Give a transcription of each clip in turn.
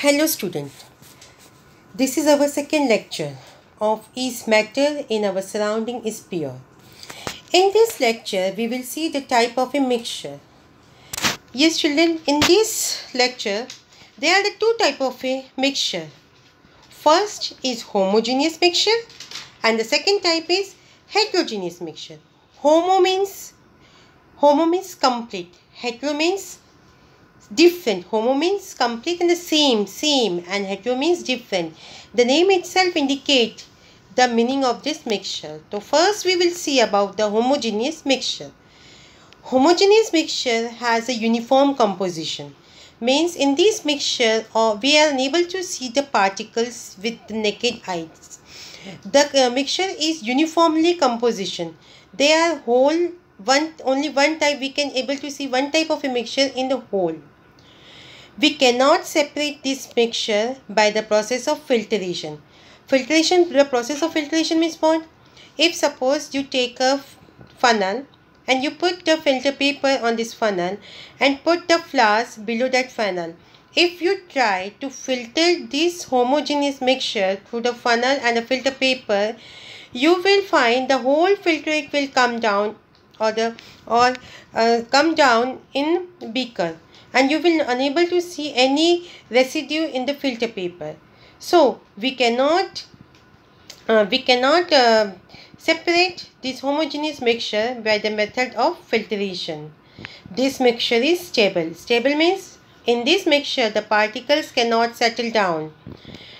Hello students. This is our second lecture of Is matter in our surrounding is pure. In this lecture we will see the type of a mixture. Yes children in this lecture there are the two type of a mixture. First is homogeneous mixture and the second type is heterogeneous mixture. Homo means homo means complete. Hetero means different. Homo means complete and the same, same and hetero means different. The name itself indicates the meaning of this mixture. So first we will see about the homogeneous mixture. Homogeneous mixture has a uniform composition. Means in this mixture or uh, we are unable to see the particles with the naked eyes. The uh, mixture is uniformly composition. They are whole one only one type we can able to see one type of a mixture in the whole we cannot separate this mixture by the process of filtration. Filtration, the process of filtration means what? If suppose you take a funnel and you put the filter paper on this funnel and put the flowers below that funnel. If you try to filter this homogeneous mixture through the funnel and the filter paper, you will find the whole filtrate will come down or the or uh, come down in beaker and you will unable to see any residue in the filter paper. So we cannot uh, we cannot uh, separate this homogeneous mixture by the method of filtration. This mixture is stable. Stable means in this mixture the particles cannot settle down.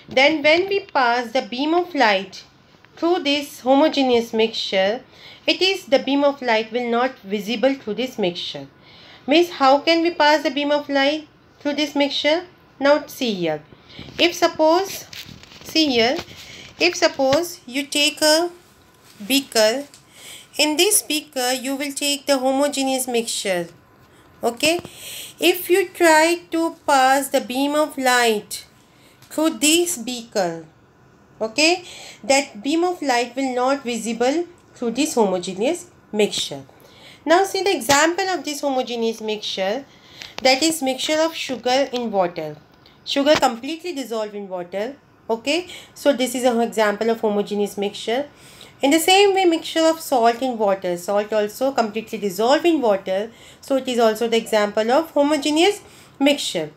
Then when we pass the beam of light through this homogeneous mixture, it is the beam of light will not visible through this mixture means how can we pass the beam of light through this mixture now see here if suppose see here if suppose you take a beaker in this beaker you will take the homogeneous mixture okay if you try to pass the beam of light through this beaker okay that beam of light will not visible through this homogeneous mixture now see the example of this homogeneous mixture that is mixture of sugar in water. Sugar completely dissolved in water. Okay, so this is an example of homogeneous mixture. In the same way, mixture of salt in water. Salt also completely dissolved in water. So it is also the example of homogeneous mixture.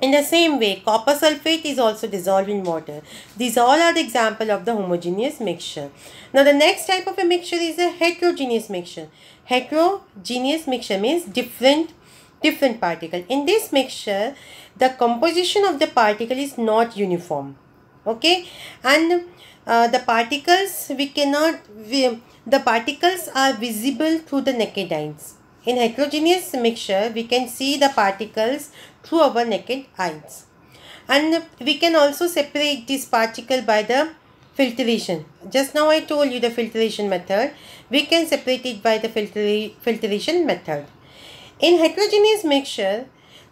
In the same way, copper sulfate is also dissolved in water. These all are the example of the homogeneous mixture. Now the next type of a mixture is a heterogeneous mixture. Heterogeneous mixture means different different particle. In this mixture, the composition of the particle is not uniform. Okay, and uh, the particles we cannot we, the particles are visible through the naked eyes in heterogeneous mixture, we can see the particles through our naked eyes. And we can also separate this particle by the filtration. Just now I told you the filtration method. We can separate it by the filtration method. In heterogeneous mixture,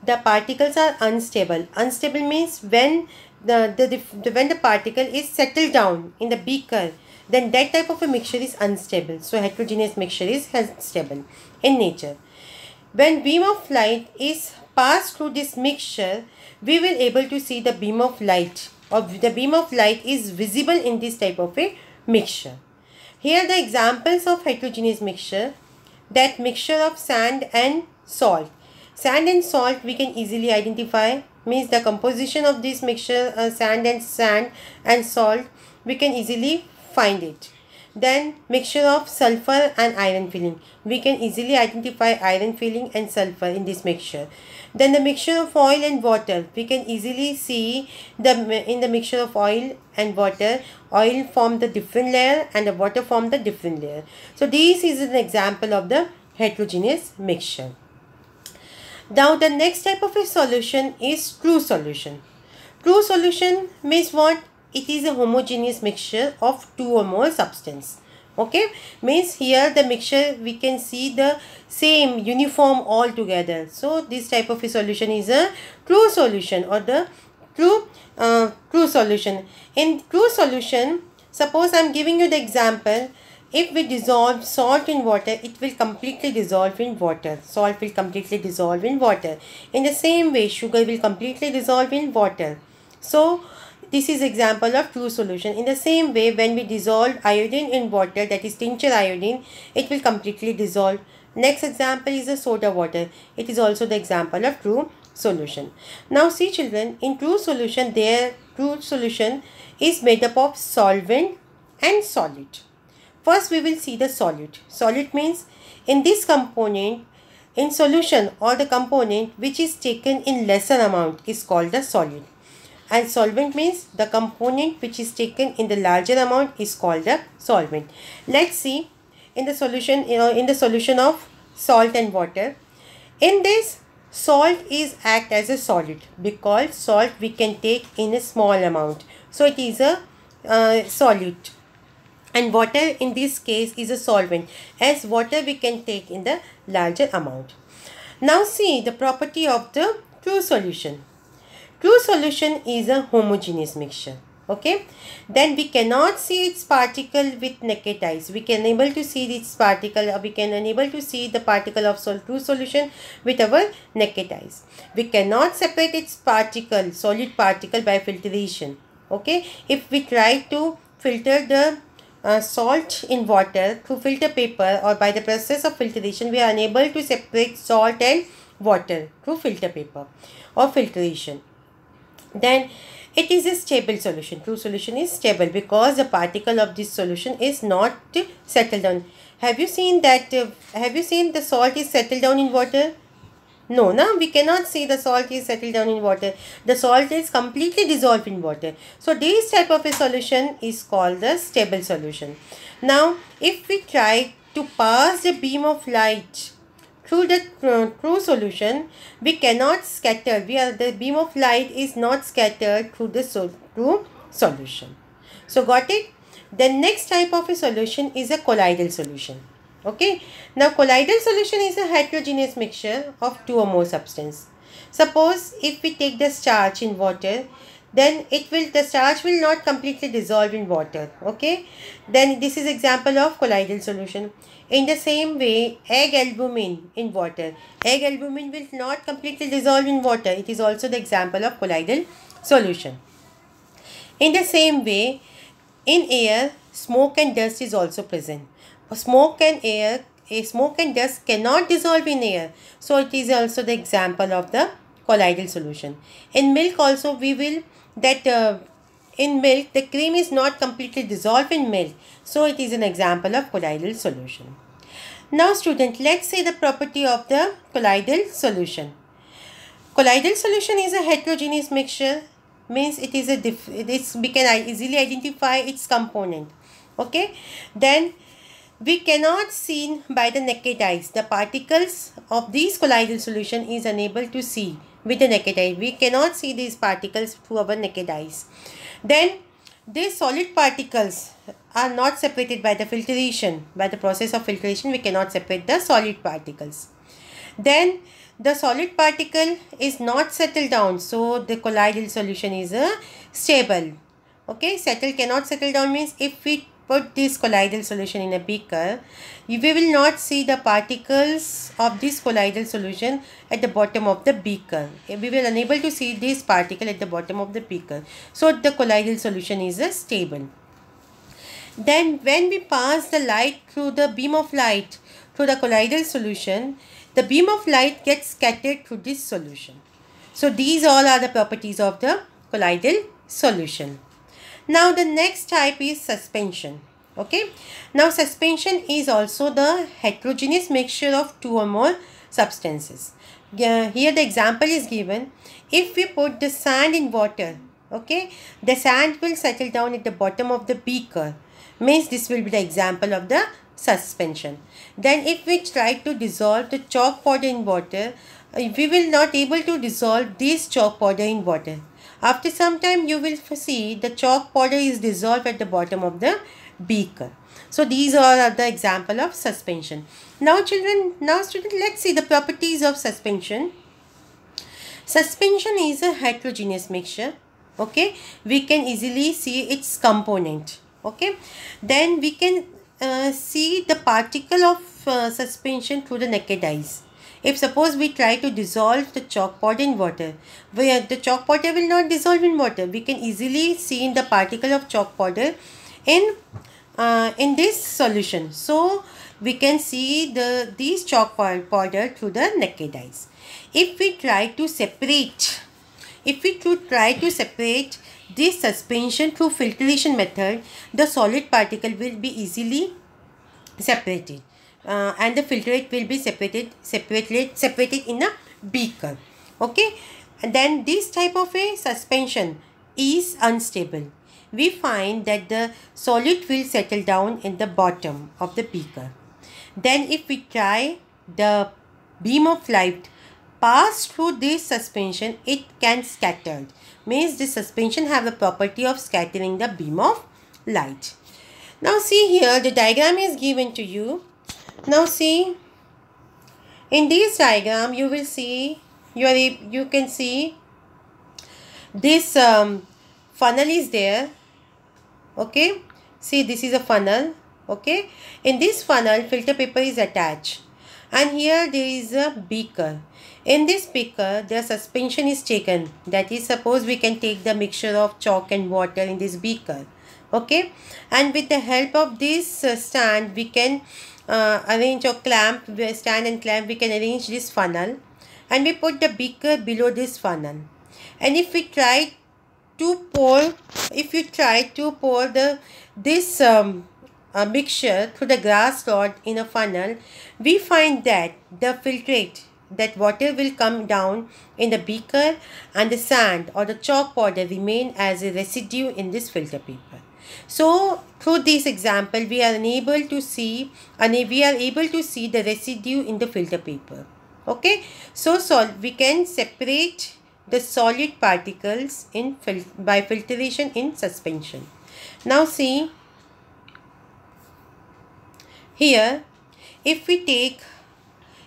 the particles are unstable. Unstable means when the, the, the, when the particle is settled down in the beaker then that type of a mixture is unstable. So heterogeneous mixture is unstable in nature. When beam of light is passed through this mixture, we will able to see the beam of light or the beam of light is visible in this type of a mixture. Here are the examples of heterogeneous mixture that mixture of sand and salt. Sand and salt we can easily identify means the composition of this mixture uh, sand and sand and salt we can easily find it. Then mixture of sulfur and iron filling. We can easily identify iron filling and sulfur in this mixture. Then the mixture of oil and water. We can easily see the in the mixture of oil and water, oil form the different layer and the water form the different layer. So this is an example of the heterogeneous mixture. Now the next type of a solution is true solution. True solution means what? it is a homogeneous mixture of two or more substance okay means here the mixture we can see the same uniform all together so this type of a solution is a true solution or the true uh, true solution in true solution suppose i'm giving you the example if we dissolve salt in water it will completely dissolve in water salt will completely dissolve in water in the same way sugar will completely dissolve in water so this is example of true solution. In the same way, when we dissolve iodine in water, that is tincture iodine, it will completely dissolve. Next example is the soda water. It is also the example of true solution. Now see children, in true solution, their true solution is made up of solvent and solid. First, we will see the solid. Solid means in this component, in solution or the component which is taken in lesser amount is called the solid and solvent means the component which is taken in the larger amount is called a solvent. Let's see in the solution you know in the solution of salt and water. In this salt is act as a solid because salt we can take in a small amount. So it is a uh, solid and water in this case is a solvent as water we can take in the larger amount. Now see the property of the true solution. True solution is a homogeneous mixture. Okay. Then we cannot see its particle with naked eyes. We can able to see its particle or uh, we can unable to see the particle of sol two solution with our naked eyes. We cannot separate its particle, solid particle by filtration. Okay. If we try to filter the uh, salt in water through filter paper or by the process of filtration we are unable to separate salt and water through filter paper or filtration then it is a stable solution true solution is stable because the particle of this solution is not settled down have you seen that uh, have you seen the salt is settled down in water no no. we cannot see the salt is settled down in water the salt is completely dissolved in water so this type of a solution is called the stable solution now if we try to pass a beam of light through the true solution we cannot scatter we are the beam of light is not scattered through the so, true solution so got it the next type of a solution is a colloidal solution okay now colloidal solution is a heterogeneous mixture of two or more substance suppose if we take the starch in water then it will the starch will not completely dissolve in water okay then this is example of colloidal solution in the same way, egg albumin in water. Egg albumin will not completely dissolve in water. It is also the example of colloidal solution. In the same way, in air, smoke and dust is also present. Smoke and air, a smoke and dust cannot dissolve in air. So it is also the example of the colloidal solution. In milk also we will that uh, in milk, the cream is not completely dissolved in milk, so it is an example of colloidal solution. Now student, let's say the property of the colloidal solution. Colloidal solution is a heterogeneous mixture, means it is a diff it's, we can easily identify its component. Okay, then we cannot seen by the naked eyes. The particles of these colloidal solution is unable to see with the naked eye. We cannot see these particles through our naked eyes. Then these solid particles are not separated by the filtration. By the process of filtration, we cannot separate the solid particles. Then the solid particle is not settled down. So the colloidal solution is uh, stable. Okay, settle cannot settle down means if we put this colloidal solution in a beaker, we will not see the particles of this colloidal solution at the bottom of the beaker. We will unable to see this particle at the bottom of the beaker. So the colloidal solution is uh, stable. Then when we pass the light through the beam of light through the colloidal solution, the beam of light gets scattered through this solution. So these all are the properties of the colloidal solution. Now the next type is suspension. Okay. Now suspension is also the heterogeneous mixture of two or more substances. Uh, here the example is given. If we put the sand in water, okay, the sand will settle down at the bottom of the beaker. Means this will be the example of the suspension. Then if we try to dissolve the chalk powder in water, uh, we will not able to dissolve this chalk powder in water after some time you will see the chalk powder is dissolved at the bottom of the beaker. So these are the example of suspension. Now children, now student, let's see the properties of suspension. Suspension is a heterogeneous mixture. Okay, we can easily see its component. Okay, then we can uh, see the particle of uh, suspension through the naked eyes. If suppose we try to dissolve the chalk powder in water, where the chalk powder will not dissolve in water, we can easily see in the particle of chalk powder in uh, in this solution. So we can see the these chalk powder through the naked eyes. If we try to separate, if we to try to separate this suspension through filtration method, the solid particle will be easily separated uh, and the filtrate will be separated separately separated in a beaker okay and then this type of a suspension is unstable we find that the solid will settle down in the bottom of the beaker then if we try the beam of light pass through this suspension it can scatter means the suspension have the property of scattering the beam of light now see here the diagram is given to you now see in this diagram you will see you are you can see this um, funnel is there okay see this is a funnel okay in this funnel filter paper is attached and here there is a beaker in this beaker the suspension is taken that is suppose we can take the mixture of chalk and water in this beaker okay and with the help of this uh, stand we can uh, arrange your clamp stand and clamp we can arrange this funnel and we put the beaker below this funnel and if we try to pour if you try to pour the this um, uh, mixture through the grass rod in a funnel we find that the filtrate that water will come down in the beaker and the sand or the chalk powder remain as a residue in this filter paper so through this example, we are able to see and we are able to see the residue in the filter paper. Okay, so sol we can separate the solid particles in fil by filtration in suspension. Now see here if we take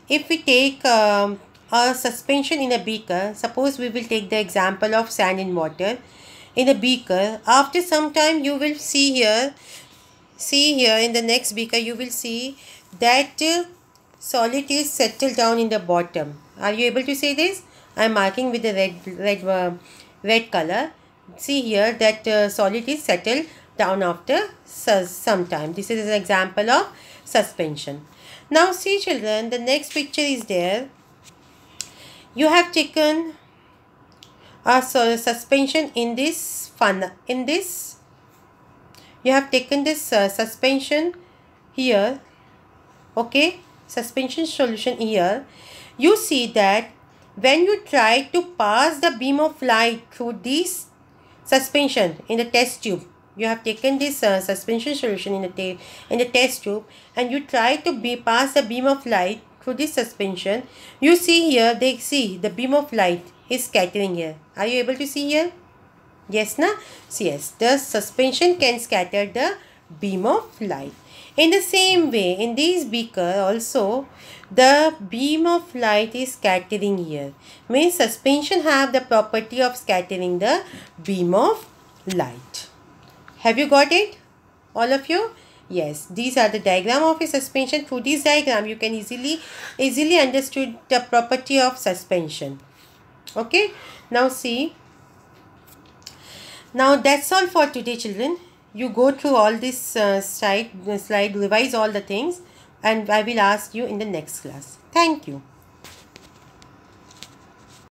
if we take um, a suspension in a beaker suppose we will take the example of sand in water in a beaker after some time you will see here see here in the next beaker you will see that uh, solid is settled down in the bottom are you able to see this i am marking with the red red uh, red color see here that uh, solid is settled down after some time this is an example of suspension now see children the next picture is there you have taken uh, so suspension in this funnel in this you have taken this uh, suspension here okay suspension solution here you see that when you try to pass the beam of light through this suspension in the test tube you have taken this uh, suspension solution in the in the test tube and you try to be pass the beam of light through this suspension you see here they see the beam of light is scattering here are you able to see here yes na so, yes the suspension can scatter the beam of light in the same way in this beaker also the beam of light is scattering here means suspension have the property of scattering the beam of light have you got it all of you yes these are the diagram of a suspension through this diagram you can easily easily understood the property of suspension okay now see now that's all for today children you go through all this uh, slide slide revise all the things and i will ask you in the next class thank you